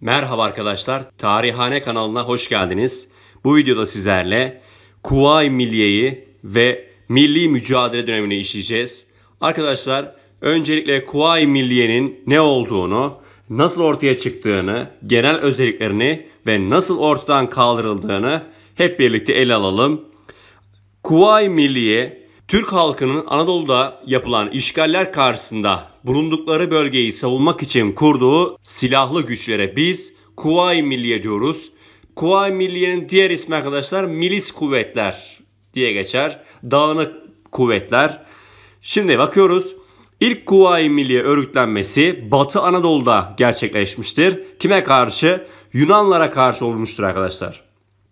Merhaba arkadaşlar, Tarihane kanalına hoş geldiniz. Bu videoda sizlerle Kuvayi Milliye'yi ve milli mücadele dönemini işleyeceğiz. Arkadaşlar öncelikle Kuvayi Milliye'nin ne olduğunu, nasıl ortaya çıktığını, genel özelliklerini ve nasıl ortadan kaldırıldığını hep birlikte ele alalım. Kuvayi Milliye, Türk halkının Anadolu'da yapılan işgaller karşısında bulundukları bölgeyi savunmak için kurduğu silahlı güçlere biz Kuvayi Milliye diyoruz. Kuvayi Milliye'nin diğer ismi arkadaşlar milis kuvvetler diye geçer. Dağınık kuvvetler. Şimdi bakıyoruz. İlk Kuvayi Milliye örgütlenmesi Batı Anadolu'da gerçekleşmiştir. Kime karşı? Yunanlara karşı olmuştur arkadaşlar.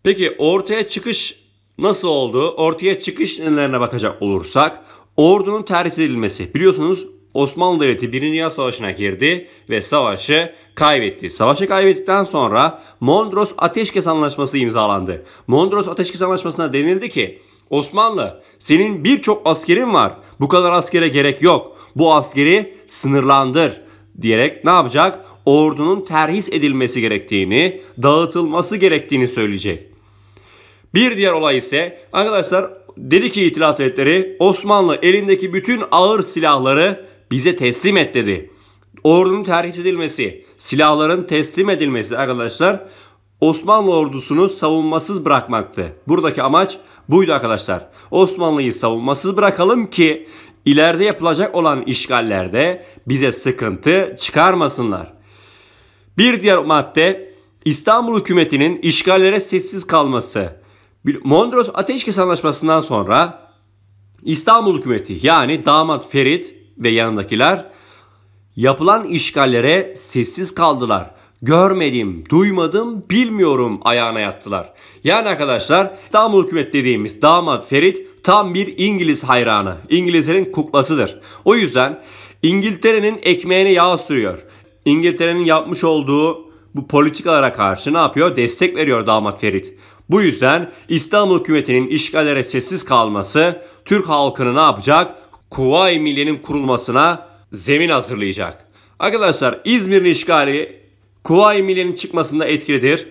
Peki ortaya çıkış nasıl oldu? Ortaya çıkış nelerine bakacak olursak ordunun tercih edilmesi. Biliyorsunuz Osmanlı Devleti Birinci Dünya Savaşı'na girdi ve savaşı kaybetti. Savaşı kaybettikten sonra Mondros Ateşkes Anlaşması imzalandı. Mondros Ateşkes Anlaşması'na denildi ki Osmanlı senin birçok askerin var. Bu kadar askere gerek yok. Bu askeri sınırlandır diyerek ne yapacak? Ordunun terhis edilmesi gerektiğini, dağıtılması gerektiğini söyleyecek. Bir diğer olay ise arkadaşlar dedi ki itilat Devletleri Osmanlı elindeki bütün ağır silahları bize teslim et dedi. Ordunun terhis edilmesi, silahların teslim edilmesi arkadaşlar Osmanlı ordusunu savunmasız bırakmaktı. Buradaki amaç buydu arkadaşlar. Osmanlı'yı savunmasız bırakalım ki ileride yapılacak olan işgallerde bize sıkıntı çıkarmasınlar. Bir diğer madde İstanbul hükümetinin işgallere sessiz kalması. Mondros Ateşkes Anlaşması'ndan sonra İstanbul hükümeti yani damat Ferit ve yanındakiler yapılan işgallere sessiz kaldılar. Görmedim, duymadım, bilmiyorum ayağına yattılar. Yani arkadaşlar İstanbul hükümet dediğimiz damat Ferit tam bir İngiliz hayranı. İngilizlerin kuklasıdır. O yüzden İngiltere'nin ekmeğini yağ sürüyor. İngiltere'nin yapmış olduğu bu politikalara karşı ne yapıyor? Destek veriyor damat Ferit. Bu yüzden İstanbul hükümetinin işgallere sessiz kalması Türk halkını ne yapacak? Kuvayi Milliye'nin kurulmasına zemin hazırlayacak. Arkadaşlar İzmir'in işgali Kuvayi Milliye'nin çıkmasında etkilidir.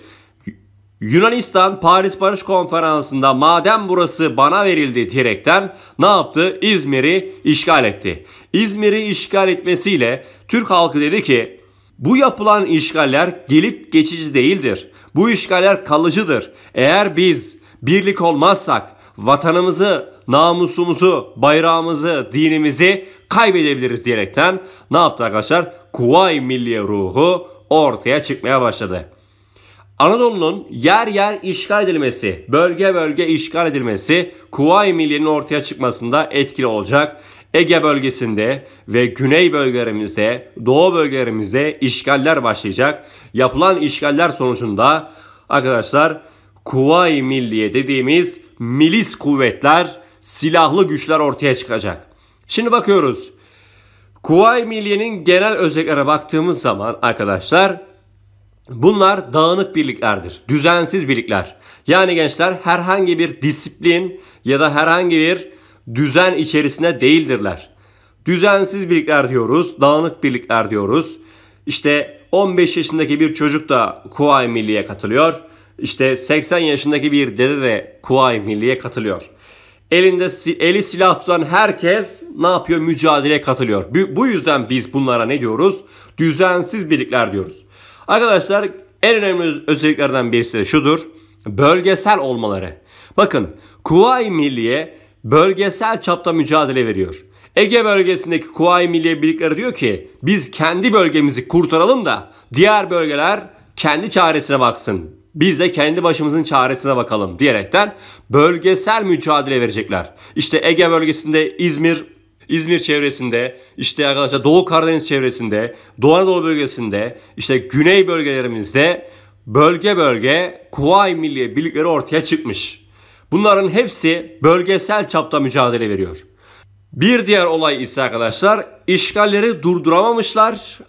Yunanistan Paris Barış Konferansı'nda madem burası bana verildi direkten ne yaptı? İzmir'i işgal etti. İzmir'i işgal etmesiyle Türk halkı dedi ki bu yapılan işgaller gelip geçici değildir. Bu işgaller kalıcıdır. Eğer biz Birlik olmazsak vatanımızı, namusumuzu, bayrağımızı, dinimizi kaybedebiliriz diyerekten ne yaptı arkadaşlar? Kuvayi Milliye ruhu ortaya çıkmaya başladı. Anadolu'nun yer yer işgal edilmesi, bölge bölge işgal edilmesi Kuvayi Milliye'nin ortaya çıkmasında etkili olacak. Ege bölgesinde ve güney bölgelerimizde, doğu bölgelerimizde işgaller başlayacak. Yapılan işgaller sonucunda arkadaşlar Kuvayi Milliye dediğimiz milis kuvvetler, silahlı güçler ortaya çıkacak. Şimdi bakıyoruz. Kuvayi Milliye'nin genel özelliklere baktığımız zaman arkadaşlar bunlar dağınık birliklerdir. Düzensiz birlikler. Yani gençler herhangi bir disiplin ya da herhangi bir düzen içerisinde değildirler. Düzensiz birlikler diyoruz, dağınık birlikler diyoruz. İşte 15 yaşındaki bir çocuk da Kuvayi Milliye katılıyor. İşte 80 yaşındaki bir dede de Kuvayi Milliye katılıyor. Elinde eli silah tutan herkes ne yapıyor? Mücadeleye katılıyor. Bu yüzden biz bunlara ne diyoruz? Düzensiz birlikler diyoruz. Arkadaşlar en önemli özelliklerden birisi de şudur. Bölgesel olmaları. Bakın Kuvayi Milliye bölgesel çapta mücadele veriyor. Ege bölgesindeki Kuvayi Milliye birlikleri diyor ki biz kendi bölgemizi kurtaralım da diğer bölgeler kendi çaresine baksın biz de kendi başımızın çaresine bakalım diyerekten bölgesel mücadele verecekler. İşte Ege bölgesinde İzmir, İzmir çevresinde, işte arkadaşlar Doğu Karadeniz çevresinde, Doğu Anadolu bölgesinde, işte güney bölgelerimizde bölge bölge Kuvayi Milliye birlikleri ortaya çıkmış. Bunların hepsi bölgesel çapta mücadele veriyor. Bir diğer olay ise arkadaşlar işgalleri durduramamışlar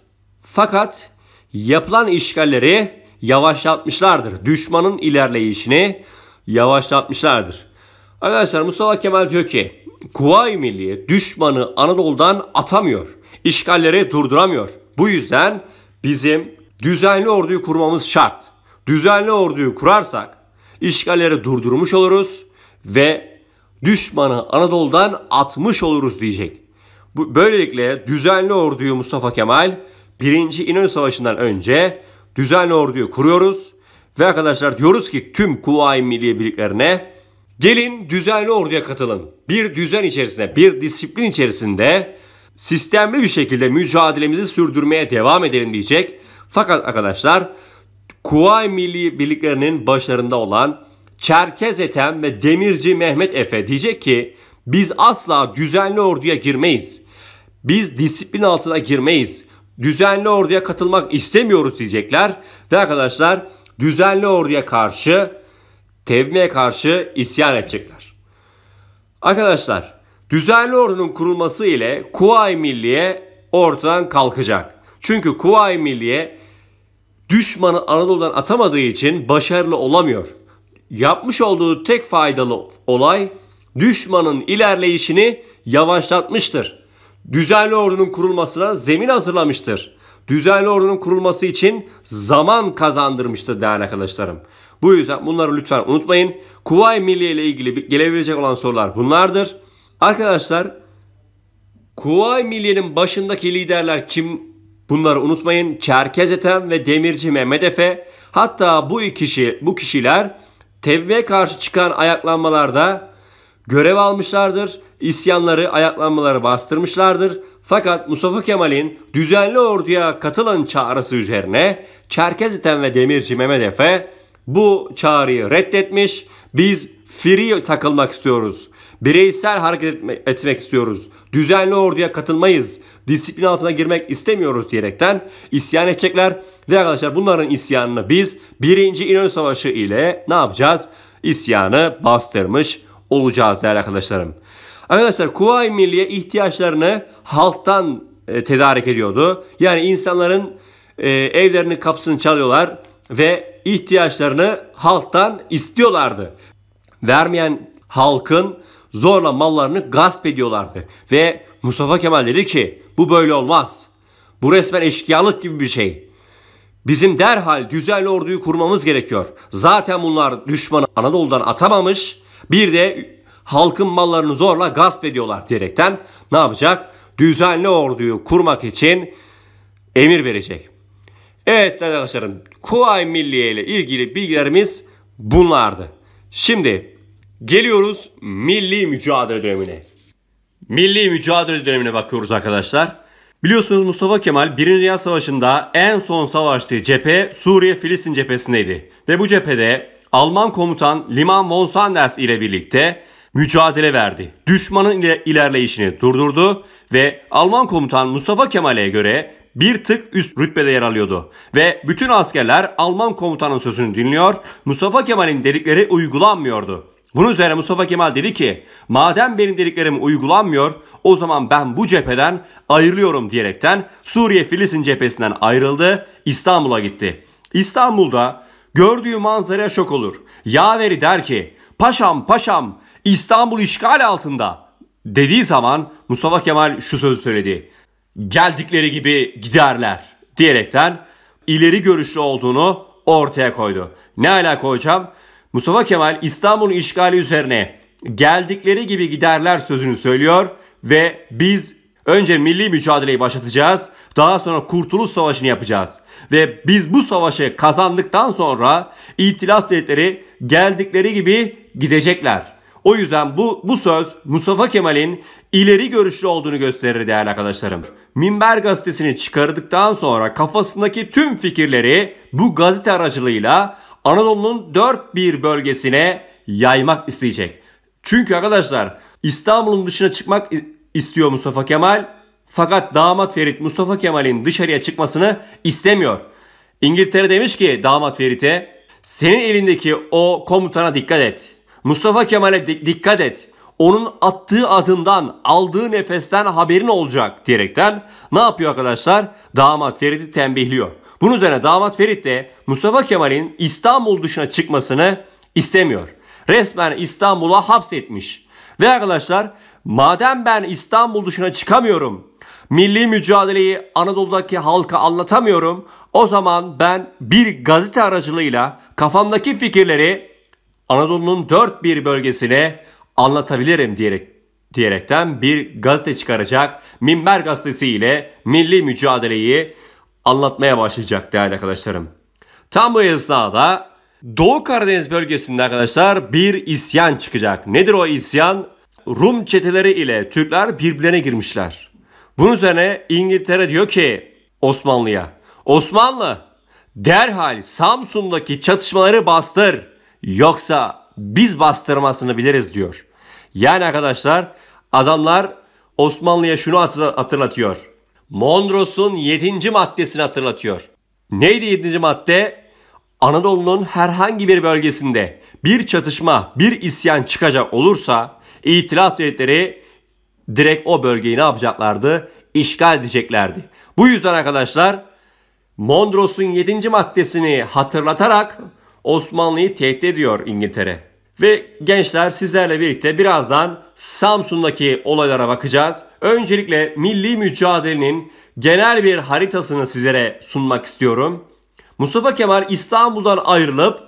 fakat yapılan işgalleri yavaşlatmışlardır. Düşmanın ilerleyişini yavaşlatmışlardır. Arkadaşlar Mustafa Kemal diyor ki Kuvayi Milliye düşmanı Anadolu'dan atamıyor. İşgalleri durduramıyor. Bu yüzden bizim düzenli orduyu kurmamız şart. Düzenli orduyu kurarsak işgalleri durdurmuş oluruz ve düşmanı Anadolu'dan atmış oluruz diyecek. Böylelikle düzenli orduyu Mustafa Kemal 1. İnönü Savaşı'ndan önce düzenli orduyu kuruyoruz. Ve arkadaşlar diyoruz ki tüm Kuvayi Milliye birliklerine gelin düzenli orduya katılın. Bir düzen içerisinde, bir disiplin içerisinde sistemli bir şekilde mücadelemizi sürdürmeye devam edelim diyecek. Fakat arkadaşlar Kuvayi Milli Birliklerinin başarında olan Çerkez Ethem ve Demirci Mehmet Efe diyecek ki biz asla düzenli orduya girmeyiz. Biz disiplin altına girmeyiz düzenli orduya katılmak istemiyoruz diyecekler. Ve arkadaşlar düzenli orduya karşı Tevmi'ye karşı isyan edecekler. Arkadaşlar düzenli ordunun kurulması ile Kuvayi Milliye ortadan kalkacak. Çünkü Kuvayi Milliye düşmanı Anadolu'dan atamadığı için başarılı olamıyor. Yapmış olduğu tek faydalı olay düşmanın ilerleyişini yavaşlatmıştır düzenli ordunun kurulmasına zemin hazırlamıştır. Düzenli ordunun kurulması için zaman kazandırmıştır değerli arkadaşlarım. Bu yüzden bunları lütfen unutmayın. Kuvayi Milliye ile ilgili gelebilecek olan sorular bunlardır. Arkadaşlar Kuvayi Milliye'nin başındaki liderler kim? Bunları unutmayın. Çerkez Ethem ve Demirci Mehmet Efe. Hatta bu iki kişi, bu kişiler Tebbe'ye karşı çıkan ayaklanmalarda görev almışlardır isyanları, ayaklanmaları bastırmışlardır. Fakat Mustafa Kemal'in düzenli orduya katılın çağrısı üzerine Çerkeziten ve Demirci Mehmet Efe bu çağrıyı reddetmiş. Biz free takılmak istiyoruz. Bireysel hareket etmek istiyoruz. Düzenli orduya katılmayız. Disiplin altına girmek istemiyoruz diyerekten isyan edecekler. Ve arkadaşlar bunların isyanını biz 1. İnönü Savaşı ile ne yapacağız? İsyanı bastırmış olacağız değerli arkadaşlarım. Arkadaşlar Kuvayi Milliye ihtiyaçlarını halktan e, tedarik ediyordu. Yani insanların e, evlerinin kapısını çalıyorlar ve ihtiyaçlarını halktan istiyorlardı. Vermeyen halkın zorla mallarını gasp ediyorlardı. Ve Mustafa Kemal dedi ki bu böyle olmaz. Bu resmen eşkıyalık gibi bir şey. Bizim derhal düzenli orduyu kurmamız gerekiyor. Zaten bunlar düşmanı Anadolu'dan atamamış. Bir de halkın mallarını zorla gasp ediyorlar diyerekten ne yapacak? Düzenli orduyu kurmak için emir verecek. Evet arkadaşlarım Kuvayi Milliye ile ilgili bilgilerimiz bunlardı. Şimdi geliyoruz milli mücadele dönemine. Milli mücadele dönemine bakıyoruz arkadaşlar. Biliyorsunuz Mustafa Kemal 1. Dünya Savaşı'nda en son savaştığı cephe Suriye-Filistin cephesindeydi. Ve bu cephede Alman komutan Liman von Sanders ile birlikte mücadele verdi. Düşmanın ilerleyişini durdurdu ve Alman komutan Mustafa Kemal'e göre bir tık üst rütbede yer alıyordu. Ve bütün askerler Alman komutanın sözünü dinliyor, Mustafa Kemal'in dedikleri uygulanmıyordu. Bunun üzerine Mustafa Kemal dedi ki madem benim dediklerim uygulanmıyor o zaman ben bu cepheden ayrılıyorum diyerekten Suriye Filistin cephesinden ayrıldı İstanbul'a gitti. İstanbul'da gördüğü manzaraya şok olur. Yaveri der ki paşam paşam İstanbul işgal altında dediği zaman Mustafa Kemal şu sözü söyledi. Geldikleri gibi giderler diyerekten ileri görüşlü olduğunu ortaya koydu. Ne alaka hocam? Mustafa Kemal İstanbul işgali üzerine geldikleri gibi giderler sözünü söylüyor ve biz Önce milli mücadeleyi başlatacağız. Daha sonra Kurtuluş Savaşı'nı yapacağız. Ve biz bu savaşı kazandıktan sonra İtilaf Devletleri geldikleri gibi gidecekler. O yüzden bu, bu söz Mustafa Kemal'in ileri görüşlü olduğunu gösterir değerli arkadaşlarım. Minber gazetesini çıkardıktan sonra kafasındaki tüm fikirleri bu gazete aracılığıyla Anadolu'nun dört bir bölgesine yaymak isteyecek. Çünkü arkadaşlar İstanbul'un dışına çıkmak istiyor Mustafa Kemal. Fakat damat Ferit Mustafa Kemal'in dışarıya çıkmasını istemiyor. İngiltere demiş ki damat Ferit'e senin elindeki o komutana dikkat et. Mustafa Kemal'e di- dikkat et. Onun attığı adımdan, aldığı nefesten haberin olacak diyerekten ne yapıyor arkadaşlar? Damat Ferit'i tembihliyor. Bunun üzerine damat Ferit de Mustafa Kemal'in İstanbul dışına çıkmasını istemiyor. Resmen İstanbul'a hapsetmiş. Ve arkadaşlar Madem ben İstanbul dışına çıkamıyorum, milli mücadeleyi Anadolu'daki halka anlatamıyorum, o zaman ben bir gazete aracılığıyla kafamdaki fikirleri Anadolu'nun dört bir bölgesine anlatabilirim diyerek diyerekten bir gazete çıkaracak. Minber gazetesi ile milli mücadeleyi anlatmaya başlayacak değerli arkadaşlarım. Tam bu esnada Doğu Karadeniz bölgesinde arkadaşlar bir isyan çıkacak. Nedir o isyan? Rum çeteleri ile Türkler birbirine girmişler. Bunun üzerine İngiltere diyor ki Osmanlı'ya Osmanlı derhal Samsun'daki çatışmaları bastır yoksa biz bastırmasını biliriz diyor. Yani arkadaşlar adamlar Osmanlı'ya şunu hatırlatıyor. Mondros'un 7. maddesini hatırlatıyor. Neydi 7. madde? Anadolu'nun herhangi bir bölgesinde bir çatışma, bir isyan çıkacak olursa İtilaf devletleri direkt o bölgeyi ne yapacaklardı? İşgal edeceklerdi. Bu yüzden arkadaşlar Mondros'un 7. maddesini hatırlatarak Osmanlı'yı tehdit ediyor İngiltere. Ve gençler sizlerle birlikte birazdan Samsun'daki olaylara bakacağız. Öncelikle milli mücadelenin genel bir haritasını sizlere sunmak istiyorum. Mustafa Kemal İstanbul'dan ayrılıp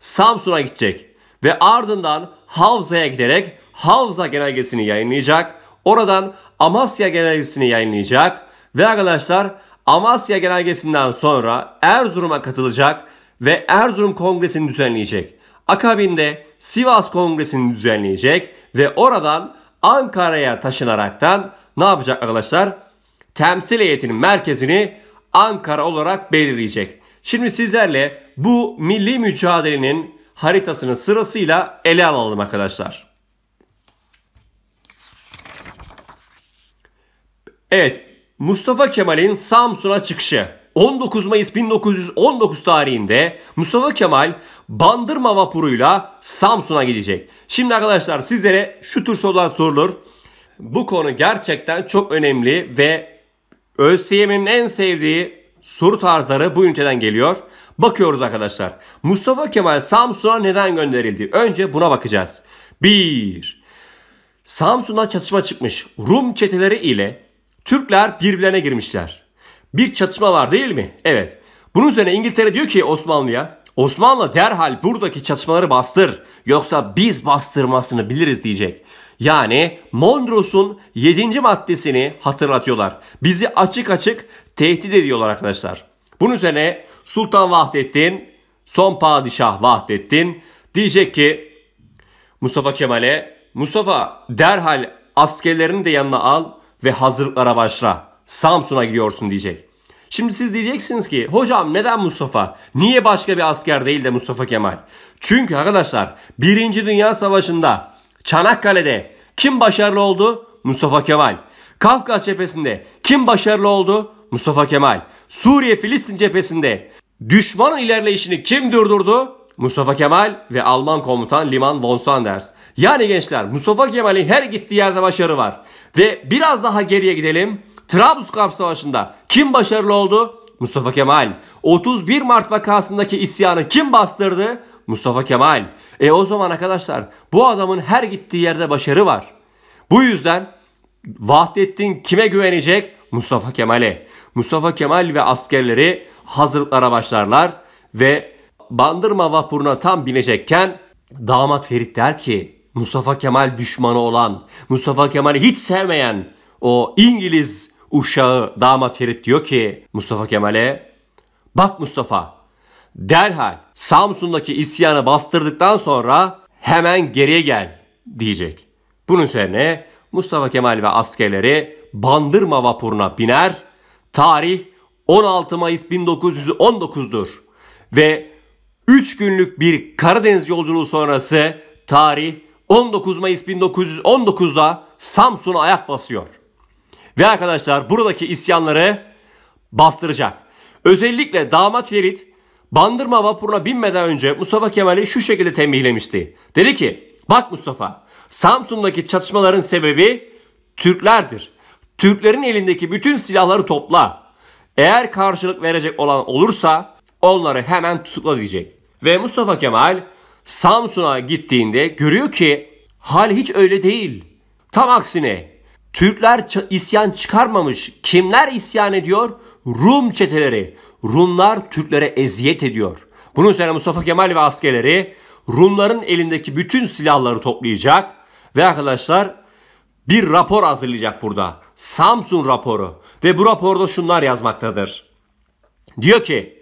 Samsun'a gidecek ve ardından Havza'ya giderek Havza genelgesini yayınlayacak. Oradan Amasya genelgesini yayınlayacak. Ve arkadaşlar Amasya genelgesinden sonra Erzurum'a katılacak ve Erzurum Kongresi'ni düzenleyecek. Akabinde Sivas Kongresi'ni düzenleyecek ve oradan Ankara'ya taşınaraktan ne yapacak arkadaşlar? Temsil heyetinin merkezini Ankara olarak belirleyecek. Şimdi sizlerle bu milli mücadelenin haritasını sırasıyla ele alalım arkadaşlar. Evet, Mustafa Kemal'in Samsun'a çıkışı. 19 Mayıs 1919 tarihinde Mustafa Kemal Bandırma vapuruyla Samsun'a gidecek. Şimdi arkadaşlar sizlere şu tür sorular sorulur. Bu konu gerçekten çok önemli ve ÖSYM'nin en sevdiği soru tarzları bu üniteden geliyor. Bakıyoruz arkadaşlar. Mustafa Kemal Samsun'a neden gönderildi? Önce buna bakacağız. 1. Samsun'a çatışma çıkmış Rum çeteleri ile Türkler birbirlerine girmişler. Bir çatışma var değil mi? Evet. Bunun üzerine İngiltere diyor ki Osmanlı'ya Osmanlı derhal buradaki çatışmaları bastır. Yoksa biz bastırmasını biliriz diyecek. Yani Mondros'un 7. maddesini hatırlatıyorlar. Bizi açık açık tehdit ediyorlar arkadaşlar. Bunun üzerine Sultan Vahdettin, son padişah Vahdettin diyecek ki Mustafa Kemal'e Mustafa derhal askerlerini de yanına al ve hazırlıklara başla. Samsun'a gidiyorsun diyecek. Şimdi siz diyeceksiniz ki hocam neden Mustafa? Niye başka bir asker değil de Mustafa Kemal? Çünkü arkadaşlar 1. Dünya Savaşı'nda Çanakkale'de kim başarılı oldu? Mustafa Kemal. Kafkas cephesinde kim başarılı oldu? Mustafa Kemal. Suriye Filistin cephesinde düşmanın ilerleyişini kim durdurdu? Mustafa Kemal ve Alman komutan Liman von Sanders. Yani gençler Mustafa Kemal'in her gittiği yerde başarı var. Ve biraz daha geriye gidelim. Trablusgarp Savaşı'nda kim başarılı oldu? Mustafa Kemal. 31 Mart vakasındaki isyanı kim bastırdı? Mustafa Kemal. E o zaman arkadaşlar bu adamın her gittiği yerde başarı var. Bu yüzden Vahdettin kime güvenecek? Mustafa Kemal'e. Mustafa Kemal ve askerleri hazırlıklara başlarlar ve Bandırma vapuruna tam binecekken damat Ferit der ki Mustafa Kemal düşmanı olan, Mustafa Kemal'i hiç sevmeyen o İngiliz uşağı damat Ferit diyor ki Mustafa Kemal'e bak Mustafa derhal Samsun'daki isyanı bastırdıktan sonra hemen geriye gel diyecek. Bunun üzerine Mustafa Kemal ve askerleri Bandırma vapuruna biner. Tarih 16 Mayıs 1919'dur ve 3 günlük bir Karadeniz yolculuğu sonrası tarih 19 Mayıs 1919'da Samsun'a ayak basıyor. Ve arkadaşlar buradaki isyanları bastıracak. Özellikle damat Ferit Bandırma vapuruna binmeden önce Mustafa Kemal'i şu şekilde tembihlemişti. Dedi ki bak Mustafa Samsun'daki çatışmaların sebebi Türklerdir. Türklerin elindeki bütün silahları topla. Eğer karşılık verecek olan olursa onları hemen tutukla diyecek. Ve Mustafa Kemal Samsun'a gittiğinde görüyor ki hal hiç öyle değil. Tam aksine Türkler isyan çıkarmamış. Kimler isyan ediyor? Rum çeteleri. Rumlar Türklere eziyet ediyor. Bunun üzerine Mustafa Kemal ve askerleri Rumların elindeki bütün silahları toplayacak ve arkadaşlar bir rapor hazırlayacak burada. Samsun raporu ve bu raporda şunlar yazmaktadır. Diyor ki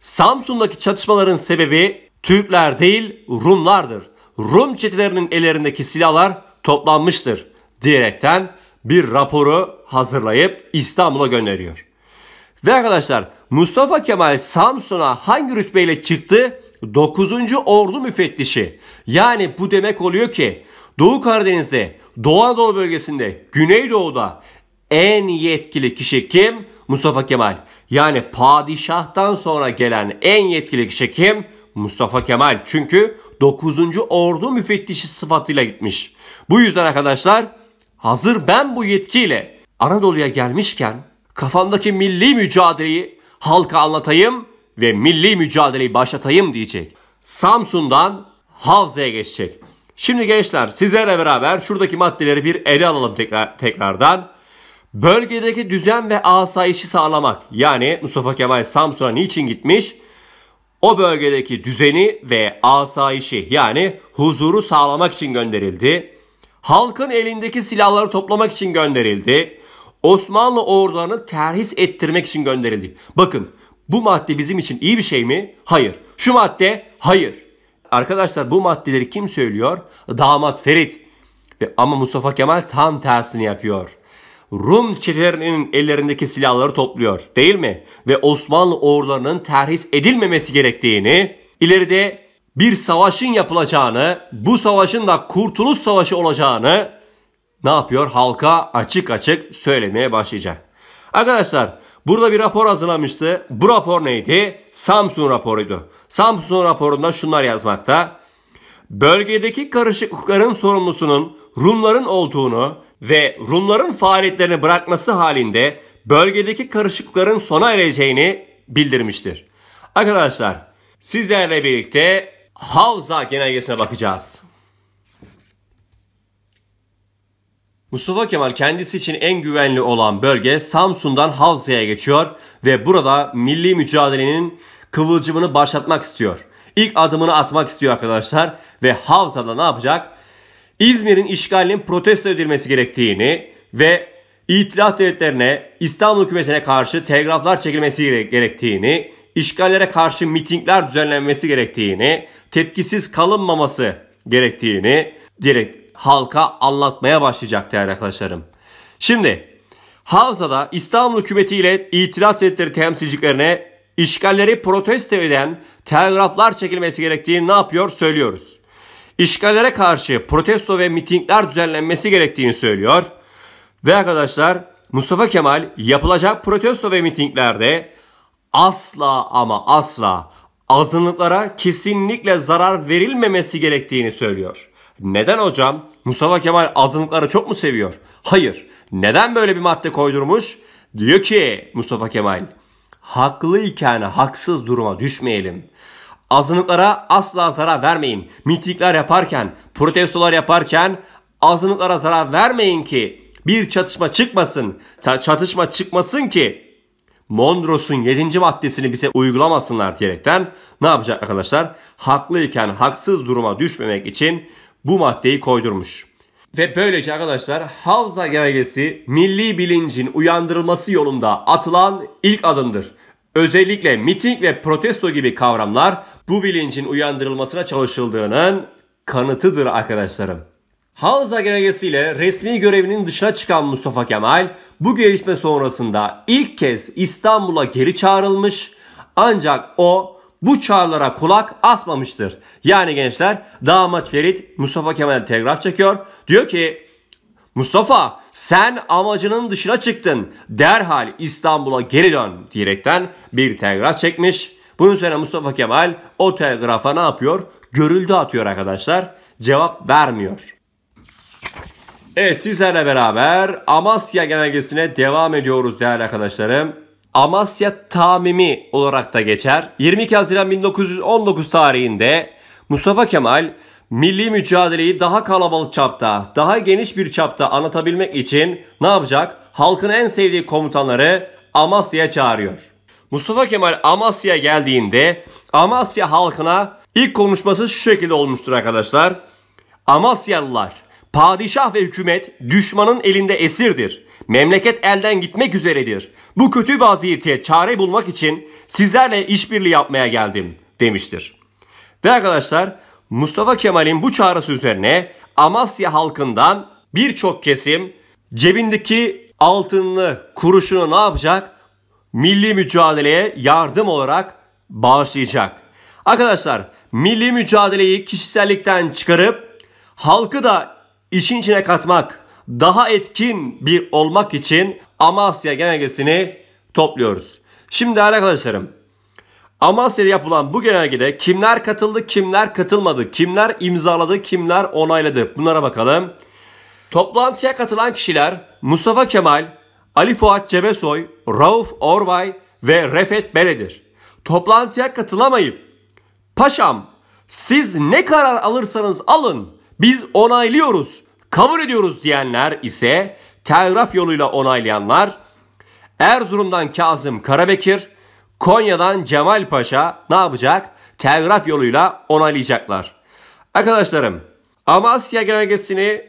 Samsun'daki çatışmaların sebebi Türkler değil Rumlardır. Rum çetelerinin ellerindeki silahlar toplanmıştır diyerekten bir raporu hazırlayıp İstanbul'a gönderiyor. Ve arkadaşlar Mustafa Kemal Samsun'a hangi rütbeyle çıktı? 9. Ordu Müfettişi. Yani bu demek oluyor ki Doğu Karadeniz'de, Doğu Anadolu bölgesinde, Güneydoğu'da en yetkili kişi kim? Mustafa Kemal. Yani padişahtan sonra gelen en yetkili kişi kim? Mustafa Kemal. Çünkü 9. Ordu müfettişi sıfatıyla gitmiş. Bu yüzden arkadaşlar hazır ben bu yetkiyle Anadolu'ya gelmişken kafamdaki milli mücadeleyi halka anlatayım ve milli mücadeleyi başlatayım diyecek. Samsun'dan Havza'ya geçecek. Şimdi gençler sizlerle beraber şuradaki maddeleri bir ele alalım tekrar, tekrardan. Bölgedeki düzen ve asayişi sağlamak. Yani Mustafa Kemal Samsun'a niçin gitmiş? O bölgedeki düzeni ve asayişi yani huzuru sağlamak için gönderildi. Halkın elindeki silahları toplamak için gönderildi. Osmanlı ordularını terhis ettirmek için gönderildi. Bakın bu madde bizim için iyi bir şey mi? Hayır. Şu madde hayır. Arkadaşlar bu maddeleri kim söylüyor? Damat Ferit. Ama Mustafa Kemal tam tersini yapıyor. Rum çetelerinin ellerindeki silahları topluyor değil mi? Ve Osmanlı ordularının terhis edilmemesi gerektiğini, ileride bir savaşın yapılacağını, bu savaşın da Kurtuluş Savaşı olacağını ne yapıyor? Halka açık açık söylemeye başlayacak. Arkadaşlar burada bir rapor hazırlamıştı. Bu rapor neydi? Samsun raporuydu. Samsun raporunda şunlar yazmakta. Bölgedeki karışıklıkların sorumlusunun Rumların olduğunu ve Rumların faaliyetlerini bırakması halinde bölgedeki karışıklıkların sona ereceğini bildirmiştir. Arkadaşlar sizlerle birlikte Havza genelgesine bakacağız. Mustafa Kemal kendisi için en güvenli olan bölge Samsun'dan Havza'ya geçiyor ve burada milli mücadelenin kıvılcımını başlatmak istiyor. İlk adımını atmak istiyor arkadaşlar ve Havza'da ne yapacak? İzmir'in işgalinin protesto edilmesi gerektiğini ve İtilaf devletlerine, İstanbul hükümetine karşı telgraflar çekilmesi gerektiğini, işgallere karşı mitingler düzenlenmesi gerektiğini, tepkisiz kalınmaması gerektiğini direkt halka anlatmaya başlayacak değerli arkadaşlarım. Şimdi Havza'da İstanbul hükümeti ile İtilaf devletleri temsilciliklerine işgalleri protesto eden telgraflar çekilmesi gerektiğini ne yapıyor söylüyoruz işgallere karşı protesto ve mitingler düzenlenmesi gerektiğini söylüyor. Ve arkadaşlar Mustafa Kemal yapılacak protesto ve mitinglerde asla ama asla azınlıklara kesinlikle zarar verilmemesi gerektiğini söylüyor. Neden hocam? Mustafa Kemal azınlıkları çok mu seviyor? Hayır. Neden böyle bir madde koydurmuş? Diyor ki Mustafa Kemal, haklıyken haksız duruma düşmeyelim. Azınlıklara asla zarar vermeyin. Mitingler yaparken, protestolar yaparken azınlıklara zarar vermeyin ki bir çatışma çıkmasın. çatışma çıkmasın ki Mondros'un 7. maddesini bize uygulamasınlar diyerekten ne yapacak arkadaşlar? Haklıyken haksız duruma düşmemek için bu maddeyi koydurmuş. Ve böylece arkadaşlar Havza Genelgesi milli bilincin uyandırılması yolunda atılan ilk adımdır. Özellikle miting ve protesto gibi kavramlar bu bilincin uyandırılmasına çalışıldığının kanıtıdır arkadaşlarım. Havza genelgesiyle resmi görevinin dışına çıkan Mustafa Kemal bu gelişme sonrasında ilk kez İstanbul'a geri çağrılmış ancak o bu çağrılara kulak asmamıştır. Yani gençler damat Ferit Mustafa Kemal telgraf çekiyor. Diyor ki Mustafa sen amacının dışına çıktın derhal İstanbul'a geri dön diyerekten bir telgraf çekmiş. Bunun üzerine Mustafa Kemal o telgrafa ne yapıyor? Görüldü atıyor arkadaşlar. Cevap vermiyor. Evet sizlerle beraber Amasya genelgesine devam ediyoruz değerli arkadaşlarım. Amasya Tamimi olarak da geçer. 22 Haziran 1919 tarihinde Mustafa Kemal milli mücadeleyi daha kalabalık çapta, daha geniş bir çapta anlatabilmek için ne yapacak? Halkın en sevdiği komutanları Amasya'ya çağırıyor. Mustafa Kemal Amasya'ya geldiğinde Amasya halkına ilk konuşması şu şekilde olmuştur arkadaşlar. Amasyalılar, padişah ve hükümet düşmanın elinde esirdir. Memleket elden gitmek üzeredir. Bu kötü vaziyete çare bulmak için sizlerle işbirliği yapmaya geldim demiştir. Ve arkadaşlar Mustafa Kemal'in bu çağrısı üzerine Amasya halkından birçok kesim cebindeki altınlı kuruşunu ne yapacak? Milli mücadeleye yardım olarak bağışlayacak. Arkadaşlar milli mücadeleyi kişisellikten çıkarıp halkı da işin içine katmak, daha etkin bir olmak için Amasya genelgesini topluyoruz. Şimdi arkadaşlarım Amasya'da yapılan bu genelgede kimler katıldı, kimler katılmadı, kimler imzaladı, kimler onayladı bunlara bakalım. Toplantıya katılan kişiler Mustafa Kemal, Ali Fuat Cebesoy, Rauf Orbay ve Refet Beledir. Toplantıya katılamayıp "Paşam, siz ne karar alırsanız alın, biz onaylıyoruz, kabul ediyoruz." diyenler ise telgraf yoluyla onaylayanlar Erzurum'dan Kazım Karabekir, Konya'dan Cemal Paşa ne yapacak? Telgraf yoluyla onaylayacaklar. Arkadaşlarım Amasya genelgesini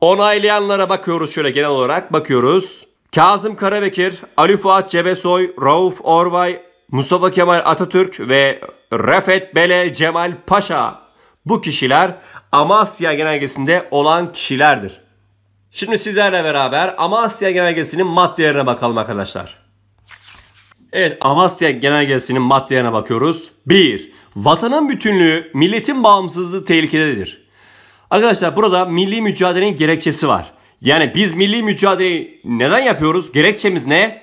onaylayanlara bakıyoruz şöyle genel olarak bakıyoruz. Kazım Karabekir, Ali Fuat Cebesoy, Rauf Orbay, Mustafa Kemal Atatürk ve Refet Bele Cemal Paşa bu kişiler Amasya genelgesinde olan kişilerdir. Şimdi sizlerle beraber Amasya genelgesinin maddelerine bakalım arkadaşlar. Evet Amasya Genelgesi'nin maddelerine bakıyoruz. 1. Vatanın bütünlüğü, milletin bağımsızlığı tehlikededir. Arkadaşlar burada milli mücadelenin gerekçesi var. Yani biz milli mücadeleyi neden yapıyoruz? Gerekçemiz ne?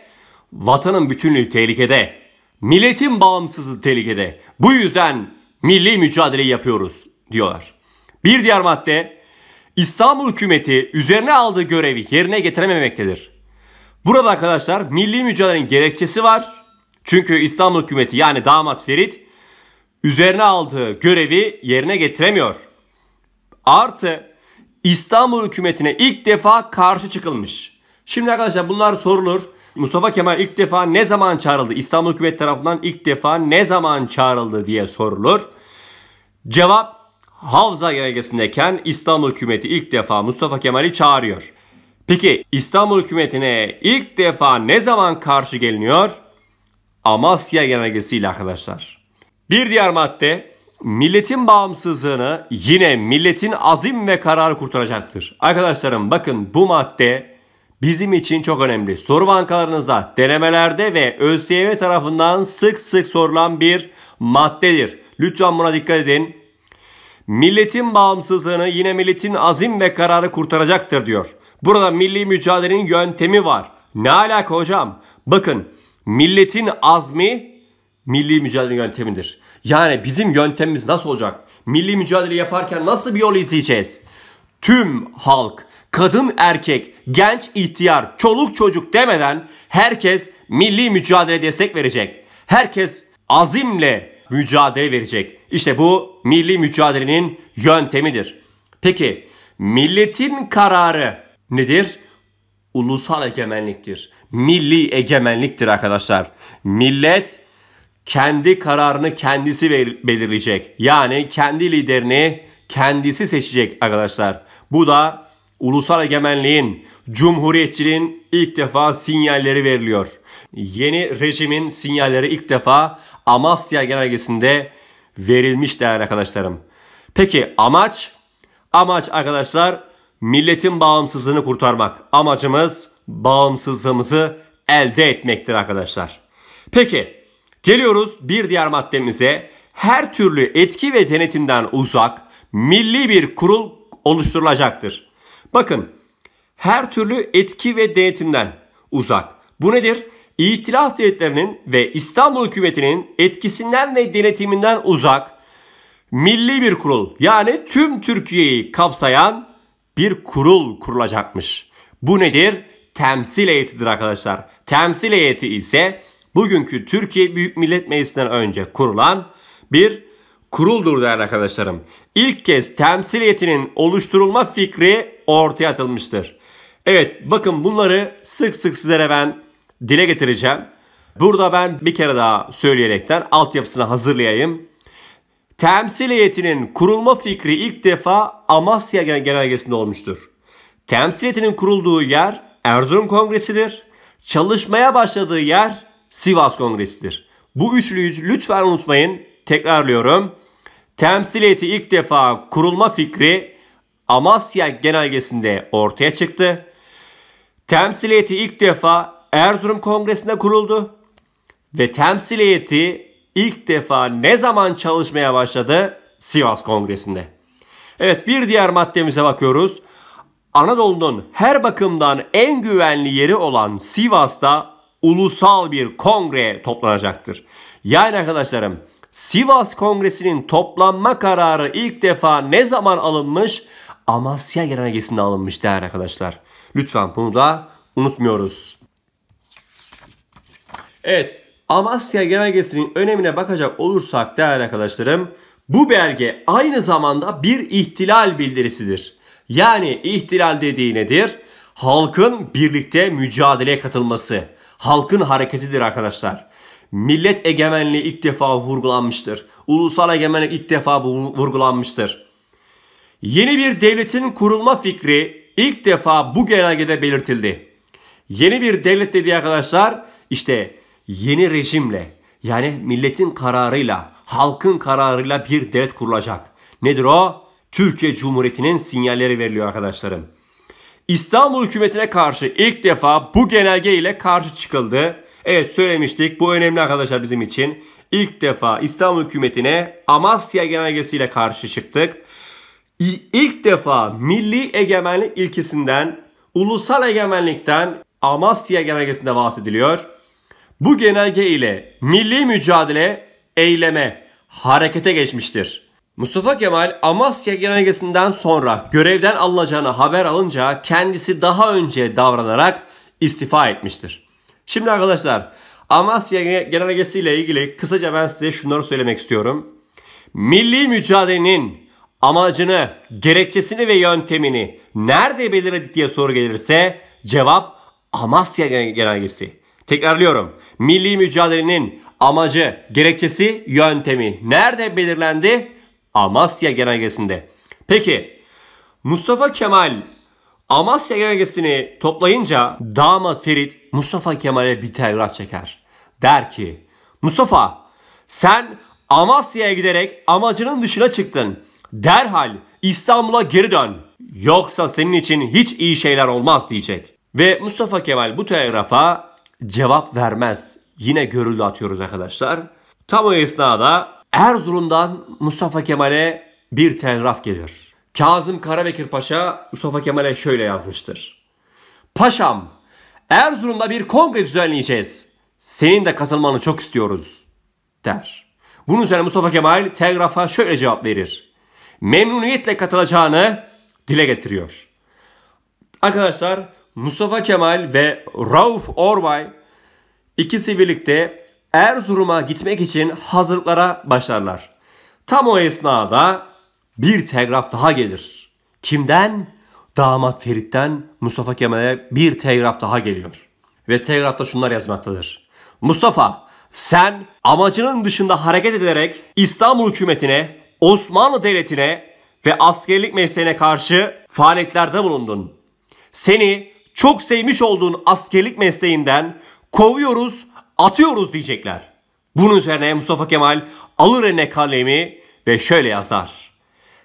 Vatanın bütünlüğü tehlikede. Milletin bağımsızlığı tehlikede. Bu yüzden milli mücadeleyi yapıyoruz diyorlar. Bir diğer madde İstanbul hükümeti üzerine aldığı görevi yerine getirememektedir. Burada arkadaşlar milli mücadelenin gerekçesi var çünkü İstanbul hükümeti yani damat Ferit üzerine aldığı görevi yerine getiremiyor. Artı İstanbul hükümetine ilk defa karşı çıkılmış. Şimdi arkadaşlar bunlar sorulur. Mustafa Kemal ilk defa ne zaman çağrıldı? İstanbul hükümet tarafından ilk defa ne zaman çağrıldı diye sorulur. Cevap Havza yaygasındayken İstanbul hükümeti ilk defa Mustafa Kemal'i çağırıyor. Peki İstanbul hükümetine ilk defa ne zaman karşı geliniyor? Amasya ile arkadaşlar. Bir diğer madde milletin bağımsızlığını yine milletin azim ve kararı kurtaracaktır. Arkadaşlarım bakın bu madde bizim için çok önemli. Soru bankalarınızda, denemelerde ve ÖSYM tarafından sık sık sorulan bir maddedir. Lütfen buna dikkat edin. Milletin bağımsızlığını yine milletin azim ve kararı kurtaracaktır diyor. Burada milli mücadelenin yöntemi var. Ne alaka hocam? Bakın Milletin azmi milli mücadele yöntemidir. Yani bizim yöntemimiz nasıl olacak? Milli mücadele yaparken nasıl bir yol izleyeceğiz? Tüm halk, kadın erkek, genç ihtiyar, çoluk çocuk demeden herkes milli mücadele destek verecek. Herkes azimle mücadele verecek. İşte bu milli mücadelenin yöntemidir. Peki milletin kararı nedir? Ulusal egemenliktir milli egemenliktir arkadaşlar. Millet kendi kararını kendisi belirleyecek. Yani kendi liderini kendisi seçecek arkadaşlar. Bu da ulusal egemenliğin, cumhuriyetçiliğin ilk defa sinyalleri veriliyor. Yeni rejimin sinyalleri ilk defa Amasya Genelgesi'nde verilmiş değerli arkadaşlarım. Peki amaç? Amaç arkadaşlar milletin bağımsızlığını kurtarmak. Amacımız bağımsızlığımızı elde etmektir arkadaşlar. Peki geliyoruz bir diğer maddemize. Her türlü etki ve denetimden uzak milli bir kurul oluşturulacaktır. Bakın her türlü etki ve denetimden uzak. Bu nedir? İtilaf devletlerinin ve İstanbul hükümetinin etkisinden ve denetiminden uzak milli bir kurul yani tüm Türkiye'yi kapsayan bir kurul kurulacakmış. Bu nedir? temsil heyetidir arkadaşlar. Temsil heyeti ise bugünkü Türkiye Büyük Millet Meclisi'nden önce kurulan bir kuruldur değerli arkadaşlarım. İlk kez temsil heyetinin oluşturulma fikri ortaya atılmıştır. Evet bakın bunları sık sık sizlere ben dile getireceğim. Burada ben bir kere daha söyleyerekten altyapısını hazırlayayım. Temsil heyetinin kurulma fikri ilk defa Amasya Genelgesi'nde olmuştur. Temsil heyetinin kurulduğu yer Erzurum Kongresi'dir. Çalışmaya başladığı yer Sivas Kongresi'dir. Bu üçlüyü lütfen unutmayın. Tekrarlıyorum. Temsiliyeti ilk defa kurulma fikri Amasya Genelgesi'nde ortaya çıktı. Temsiliyeti ilk defa Erzurum Kongresi'nde kuruldu. Ve temsiliyeti ilk defa ne zaman çalışmaya başladı? Sivas Kongresi'nde. Evet bir diğer maddemize bakıyoruz. Anadolu'nun her bakımdan en güvenli yeri olan Sivas'ta ulusal bir kongre toplanacaktır. Yani arkadaşlarım Sivas Kongresi'nin toplanma kararı ilk defa ne zaman alınmış? Amasya Genelgesi'nde alınmış değerli arkadaşlar. Lütfen bunu da unutmuyoruz. Evet Amasya Genelgesi'nin önemine bakacak olursak değerli arkadaşlarım bu belge aynı zamanda bir ihtilal bildirisidir. Yani ihtilal dediği nedir? Halkın birlikte mücadeleye katılması. Halkın hareketidir arkadaşlar. Millet egemenliği ilk defa vurgulanmıştır. Ulusal egemenlik ilk defa vurgulanmıştır. Yeni bir devletin kurulma fikri ilk defa bu genelgede belirtildi. Yeni bir devlet dediği arkadaşlar işte yeni rejimle yani milletin kararıyla, halkın kararıyla bir devlet kurulacak. Nedir o? Türkiye Cumhuriyeti'nin sinyalleri veriliyor arkadaşlarım. İstanbul hükümetine karşı ilk defa bu genelge ile karşı çıkıldı. Evet söylemiştik bu önemli arkadaşlar bizim için. İlk defa İstanbul hükümetine Amasya genelgesiyle karşı çıktık. İlk defa milli egemenlik ilkesinden, ulusal egemenlikten Amasya genelgesinde bahsediliyor. Bu genelge ile milli mücadele eyleme, harekete geçmiştir. Mustafa Kemal Amasya Genelgesi'nden sonra görevden alınacağını haber alınca kendisi daha önce davranarak istifa etmiştir. Şimdi arkadaşlar Amasya Genelgesi ile ilgili kısaca ben size şunları söylemek istiyorum. Milli mücadelenin amacını, gerekçesini ve yöntemini nerede belirledik diye soru gelirse cevap Amasya Genelgesi. Tekrarlıyorum. Milli mücadelenin amacı, gerekçesi, yöntemi nerede belirlendi? Amasya genelgesinde. Peki Mustafa Kemal Amasya genelgesini toplayınca damat Ferit Mustafa Kemal'e bir telgraf çeker. Der ki Mustafa sen Amasya'ya giderek amacının dışına çıktın. Derhal İstanbul'a geri dön. Yoksa senin için hiç iyi şeyler olmaz diyecek. Ve Mustafa Kemal bu telgrafa cevap vermez. Yine görüldü atıyoruz arkadaşlar. Tam o esnada Erzurum'dan Mustafa Kemal'e bir telgraf gelir. Kazım Karabekir Paşa Mustafa Kemal'e şöyle yazmıştır. Paşam, Erzurum'da bir kongre düzenleyeceğiz. Senin de katılmanı çok istiyoruz, der. Bunun üzerine Mustafa Kemal telgrafa şöyle cevap verir. Memnuniyetle katılacağını dile getiriyor. Arkadaşlar Mustafa Kemal ve Rauf Orbay ikisi birlikte Erzurum'a gitmek için hazırlıklara başlarlar. Tam o esnada bir telgraf daha gelir. Kimden? Damat Ferit'ten Mustafa Kemal'e bir telgraf daha geliyor. Ve telgrafta şunlar yazmaktadır. Mustafa sen amacının dışında hareket ederek İstanbul hükümetine, Osmanlı devletine ve askerlik mesleğine karşı faaliyetlerde bulundun. Seni çok sevmiş olduğun askerlik mesleğinden kovuyoruz atıyoruz diyecekler. Bunun üzerine Mustafa Kemal alır eline kalemi ve şöyle yazar.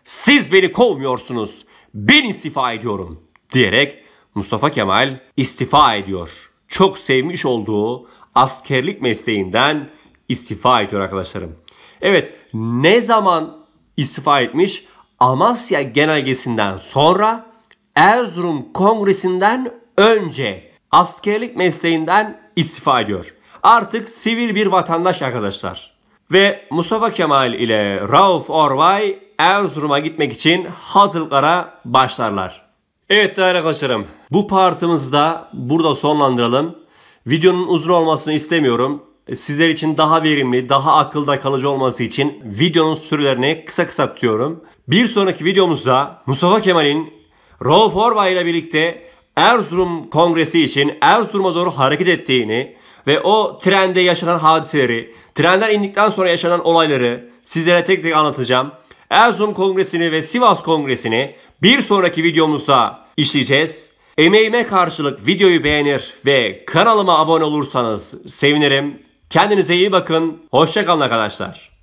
Siz beni kovmuyorsunuz, ben istifa ediyorum diyerek Mustafa Kemal istifa ediyor. Çok sevmiş olduğu askerlik mesleğinden istifa ediyor arkadaşlarım. Evet ne zaman istifa etmiş? Amasya genelgesinden sonra Erzurum Kongresi'nden önce askerlik mesleğinden istifa ediyor artık sivil bir vatandaş arkadaşlar. Ve Mustafa Kemal ile Rauf Orbay Erzurum'a gitmek için hazırlıklara başlarlar. Evet değerli arkadaşlarım bu partımızı da burada sonlandıralım. Videonun uzun olmasını istemiyorum. Sizler için daha verimli, daha akılda kalıcı olması için videonun sürelerini kısa kısa tutuyorum. Bir sonraki videomuzda Mustafa Kemal'in Rauf Orbay ile birlikte Erzurum Kongresi için Erzurum'a doğru hareket ettiğini ve o trende yaşanan hadiseleri, trenden indikten sonra yaşanan olayları sizlere tek tek anlatacağım. Erzurum Kongresi'ni ve Sivas Kongresi'ni bir sonraki videomuzda işleyeceğiz. Emeğime karşılık videoyu beğenir ve kanalıma abone olursanız sevinirim. Kendinize iyi bakın. Hoşçakalın arkadaşlar.